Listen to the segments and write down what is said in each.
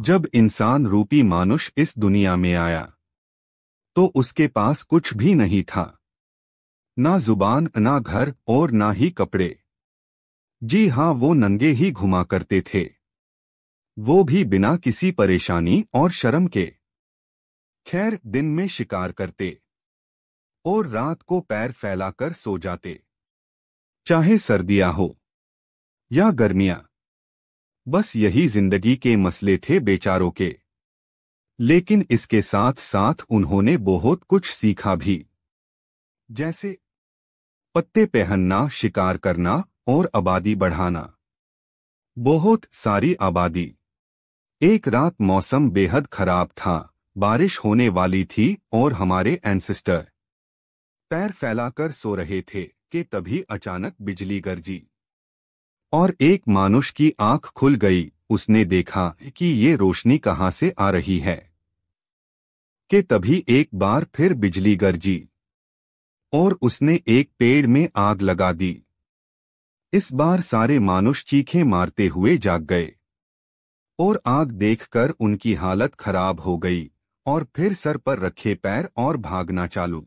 जब इंसान रूपी मानुष इस दुनिया में आया तो उसके पास कुछ भी नहीं था ना जुबान ना घर और ना ही कपड़े जी हाँ वो नंगे ही घुमा करते थे वो भी बिना किसी परेशानी और शर्म के खैर दिन में शिकार करते और रात को पैर फैलाकर सो जाते चाहे सर्दियां हो या गर्मियां बस यही जिंदगी के मसले थे बेचारों के लेकिन इसके साथ साथ उन्होंने बहुत कुछ सीखा भी जैसे पत्ते पहनना शिकार करना और आबादी बढ़ाना बहुत सारी आबादी एक रात मौसम बेहद खराब था बारिश होने वाली थी और हमारे एंसिस्टर पैर फैलाकर सो रहे थे कि तभी अचानक बिजली गरजी और एक मानुष की आंख खुल गई उसने देखा कि ये रोशनी कहाँ से आ रही है कि तभी एक बार फिर बिजली गरजी और उसने एक पेड़ में आग लगा दी इस बार सारे मानुष चीखे मारते हुए जाग गए और आग देखकर उनकी हालत खराब हो गई और फिर सर पर रखे पैर और भागना चालू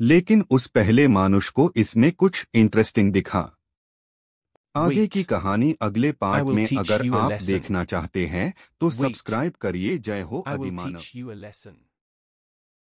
लेकिन उस पहले मानुष को इसमें कुछ इंटरेस्टिंग दिखा आगे की कहानी अगले पार्ट में अगर आप देखना चाहते हैं तो सब्सक्राइब करिए जय हो अभिमान